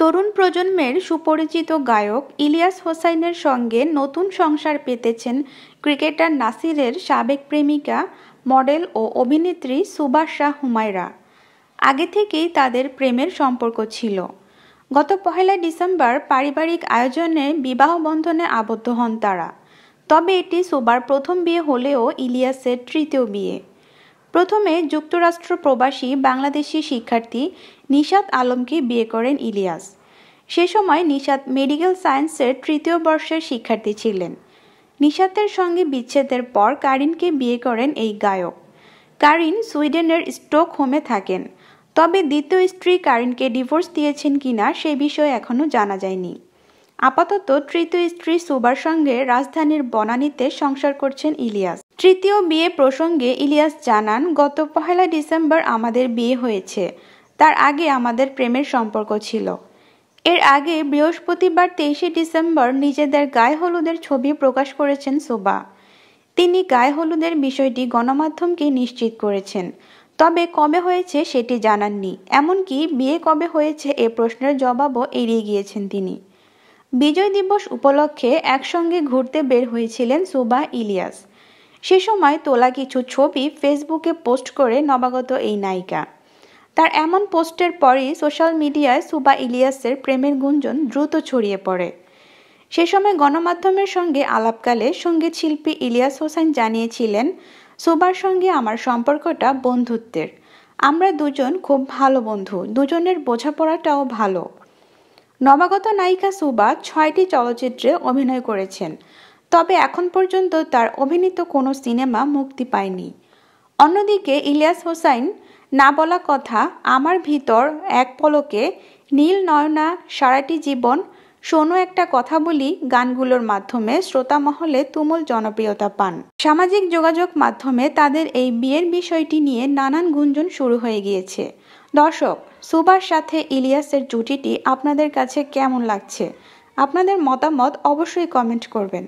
তরুণ প্রজন্মের সুপরিচিত গায়ক ইলিয়াস হোসাইনের সঙ্গে নতুন সংসার পেতেছেন ক্রিকেটার নাসিরের সাবেক প্রেমিকা মডেল ও অভিনেত্রী সুবাস শাহ হুমায়রা আগে থেকেই তাদের প্রেমের সম্পর্ক ছিল গত পহেলা ডিসেম্বর পারিবারিক আয়োজনে বিবাহ বন্ধনে আবদ্ধ হন তারা তবে এটি সুবার প্রথম বিয়ে হলেও ইলিয়াসের তৃতীয় বিয়ে প্রথমে যুক্তরাষ্ট্র প্রবাসী বাংলাদেশি শিক্ষার্থী নিশাত আলমকে বিয়ে করেন ইলিয়াস সে সময় নিশাত মেডিকেল সায়েন্সের তৃতীয় বর্ষের শিক্ষার্থী ছিলেন নিশাতের সঙ্গে বিচ্ছেদের পর কারিনকে বিয়ে করেন এই গায়ক কারিন সুইডেনের স্টকহোমে থাকেন তবে দ্বিতীয় স্ত্রী কারিনকে ডিভোর্স দিয়েছেন কিনা সে বিষয়ে এখনও জানা যায়নি আপাতত তৃতীয় স্ত্রী সুবার সঙ্গে রাজধানীর বনানীতে সংসার করছেন ইলিয়াস তৃতীয় বিয়ে প্রসঙ্গে ইলিয়াস জানান গত পহেলা ডিসেম্বর আমাদের বিয়ে হয়েছে তার আগে আমাদের প্রেমের সম্পর্ক ছিল এর আগে বৃহস্পতিবার তেইশে ডিসেম্বর নিজেদের গায়ে হলুদের ছবি প্রকাশ করেছেন সোবা তিনি গায়ে হলুদের বিষয়টি গণমাধ্যমকে নিশ্চিত করেছেন তবে কবে হয়েছে সেটি জানাননি এমনকি বিয়ে কবে হয়েছে এ প্রশ্নের জবাবও এড়িয়ে গিয়েছেন তিনি বিজয় দিবস উপলক্ষে একসঙ্গে ঘুরতে বের হয়েছিলেন সোবা ইলিয়াস সে সময় তোলা কিছু ছবি ফেসবুকে পোস্ট করে নবাগত এই নায়িকা তার এমন পোস্টের পরই সোশ্যাল মিডিয়ায় সুবা ইলিয়াসের প্রেমের গুঞ্জন দ্রুত ছড়িয়ে পড়ে সে সময় গণমাধ্যমের সঙ্গে আলাপকালে সঙ্গীত শিল্পী ইলিয়াস হোসেন জানিয়েছিলেন সুবার সঙ্গে আমার সম্পর্কটা বন্ধুত্বের আমরা দুজন খুব ভালো বন্ধু দুজনের বোঝাপড়াটাও ভালো নবাগত নায়িকা সুবা ছয়টি চলচ্চিত্রে অভিনয় করেছেন তবে এখন পর্যন্ত তার অভিনীত কোনো সিনেমা মুক্তি পায়নি অন্যদিকে ইলিয়াস হোসাইন না বলা কথা আমার ভিতর এক পলকে নীল নয়না সারাটি জীবন শোনো একটা কথা বলি গানগুলোর মাধ্যমে শ্রোতা মহলে তুমুল জনপ্রিয়তা পান সামাজিক যোগাযোগ মাধ্যমে তাদের এই বিয়ের বিষয়টি নিয়ে নানান গুঞ্জন শুরু হয়ে গিয়েছে দর্শক সুবার সাথে ইলিয়াসের জুটিটি আপনাদের কাছে কেমন লাগছে আপনাদের মতামত অবশ্যই কমেন্ট করবেন